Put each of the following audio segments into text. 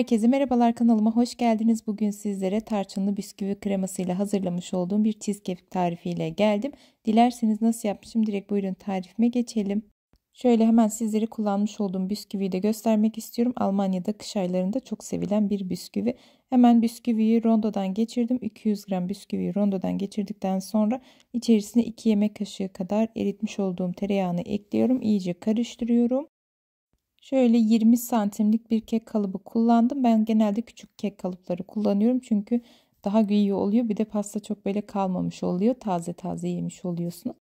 Herkese merhabalar kanalıma hoş geldiniz. Bugün sizlere tarçınlı bisküvi kremasıyla hazırlamış olduğum bir cheesecake tarifiyle geldim. Dilerseniz nasıl yapmışım direkt buyurun tarifime geçelim. Şöyle hemen sizlere kullanmış olduğum bisküviyi de göstermek istiyorum. Almanya'da kış aylarında çok sevilen bir bisküvi. Hemen bisküviyi rondodan geçirdim. 200 gram bisküviyi rondodan geçirdikten sonra içerisine 2 yemek kaşığı kadar eritmiş olduğum tereyağını ekliyorum. İyice karıştırıyorum. Şöyle 20 santimlik bir kek kalıbı kullandım. Ben genelde küçük kek kalıpları kullanıyorum çünkü daha iyi oluyor. Bir de pasta çok böyle kalmamış oluyor. Taze taze yemiş oluyorsunuz.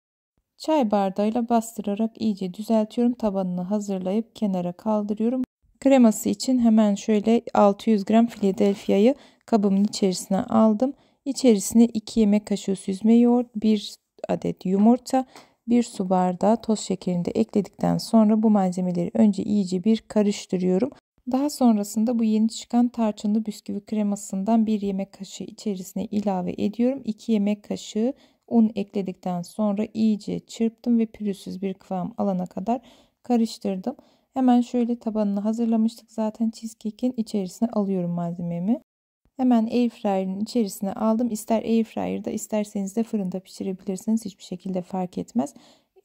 Çay bardağıyla bastırarak iyice düzeltiyorum. Tabanını hazırlayıp kenara kaldırıyorum. Kreması için hemen şöyle 600 gram Philadelphia'yı kabımın içerisine aldım. İçerisine 2 yemek kaşığı süzme yoğurt, 1 adet yumurta, 1 su bardağı toz şekerini de ekledikten sonra bu malzemeleri önce iyice bir karıştırıyorum. Daha sonrasında bu yeni çıkan tarçınlı bisküvi kremasından 1 yemek kaşığı içerisine ilave ediyorum. 2 yemek kaşığı un ekledikten sonra iyice çırptım ve pürüzsüz bir kıvam alana kadar karıştırdım. Hemen şöyle tabanını hazırlamıştık zaten cheesecake'in içerisine alıyorum malzememi. Hemen airfryer'ın içerisine aldım. İster airfryer'da isterseniz de fırında pişirebilirsiniz. Hiçbir şekilde fark etmez.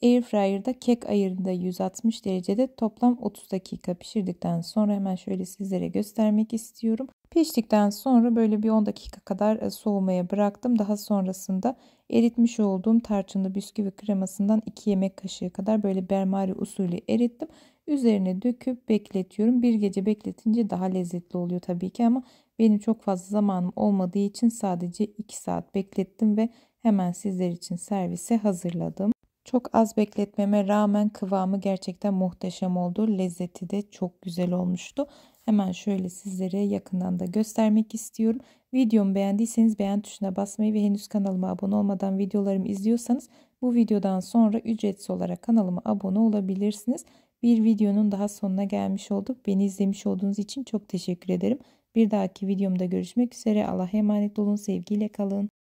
Airfryer'da kek ayarında 160 derecede toplam 30 dakika pişirdikten sonra hemen şöyle sizlere göstermek istiyorum. Piştikten sonra böyle bir 10 dakika kadar e, soğumaya bıraktım. Daha sonrasında eritmiş olduğum tarçınlı bisküvi kremasından 2 yemek kaşığı kadar böyle bermari usulü erittim. Üzerine döküp bekletiyorum. Bir gece bekletince daha lezzetli oluyor tabii ki ama benim çok fazla zamanım olmadığı için sadece 2 saat beklettim ve hemen sizler için servise hazırladım. Çok az bekletmeme rağmen kıvamı gerçekten muhteşem oldu. Lezzeti de çok güzel olmuştu. Hemen şöyle sizlere yakından da göstermek istiyorum. Videomu beğendiyseniz beğen tuşuna basmayı ve henüz kanalıma abone olmadan videolarımı izliyorsanız bu videodan sonra ücretsiz olarak kanalıma abone olabilirsiniz. Bir videonun daha sonuna gelmiş olduk. Beni izlemiş olduğunuz için çok teşekkür ederim. Bir dahaki videomda görüşmek üzere. Allah'a emanet olun. Sevgiyle kalın.